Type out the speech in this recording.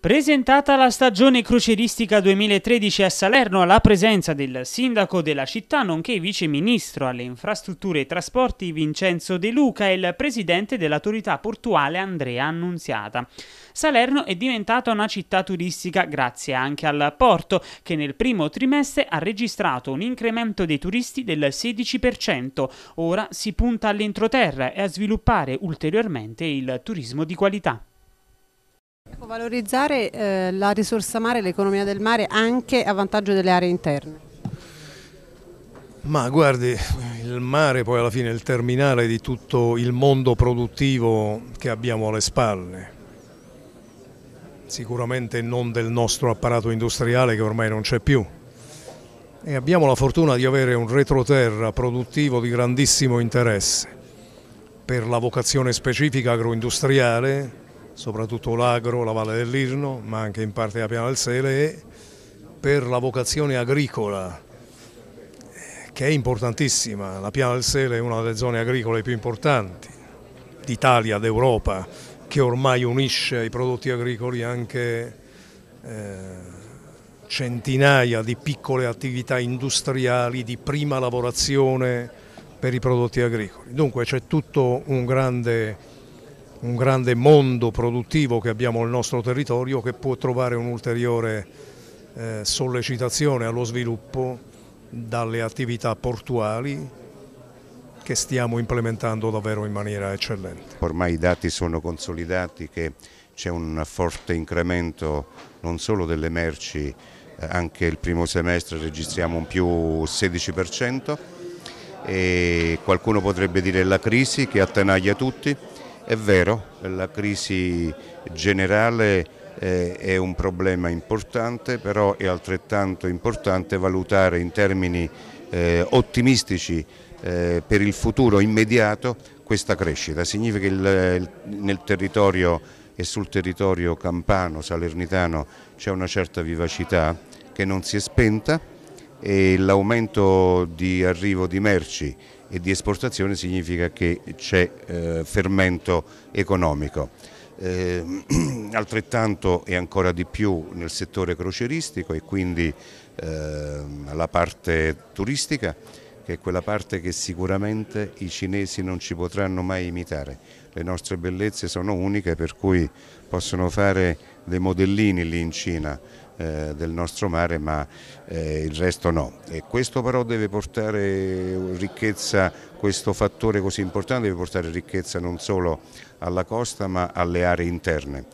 Presentata la stagione crocieristica 2013 a Salerno alla presenza del sindaco della città nonché vice ministro alle infrastrutture e trasporti Vincenzo De Luca e il presidente dell'autorità portuale Andrea Annunziata. Salerno è diventata una città turistica grazie anche al porto che nel primo trimestre ha registrato un incremento dei turisti del 16%. Ora si punta all'entroterra e a sviluppare ulteriormente il turismo di qualità valorizzare eh, la risorsa mare, l'economia del mare anche a vantaggio delle aree interne? Ma guardi, il mare poi alla fine è il terminale di tutto il mondo produttivo che abbiamo alle spalle, sicuramente non del nostro apparato industriale che ormai non c'è più. E abbiamo la fortuna di avere un retroterra produttivo di grandissimo interesse per la vocazione specifica agroindustriale, soprattutto l'agro, la Valle dell'Irno, ma anche in parte la Piana del Sele e per la vocazione agricola eh, che è importantissima. La Piana del Sele è una delle zone agricole più importanti d'Italia, d'Europa, che ormai unisce i prodotti agricoli anche eh, centinaia di piccole attività industriali di prima lavorazione per i prodotti agricoli. Dunque c'è tutto un grande un grande mondo produttivo che abbiamo nel nostro territorio che può trovare un'ulteriore eh, sollecitazione allo sviluppo dalle attività portuali che stiamo implementando davvero in maniera eccellente. Ormai i dati sono consolidati che c'è un forte incremento non solo delle merci, eh, anche il primo semestre registriamo un più 16% e qualcuno potrebbe dire la crisi che attanaglia tutti, è vero, la crisi generale eh, è un problema importante, però è altrettanto importante valutare in termini eh, ottimistici eh, per il futuro immediato questa crescita. Significa che nel territorio e sul territorio campano, salernitano c'è una certa vivacità che non si è spenta e l'aumento di arrivo di merci e di esportazione significa che c'è eh, fermento economico. Eh, altrettanto e ancora di più nel settore croceristico e quindi eh, la parte turistica che è quella parte che sicuramente i cinesi non ci potranno mai imitare. Le nostre bellezze sono uniche per cui possono fare dei modellini lì in Cina, eh, del nostro mare ma eh, il resto no. E questo però deve portare ricchezza, questo fattore così importante deve portare ricchezza non solo alla costa ma alle aree interne.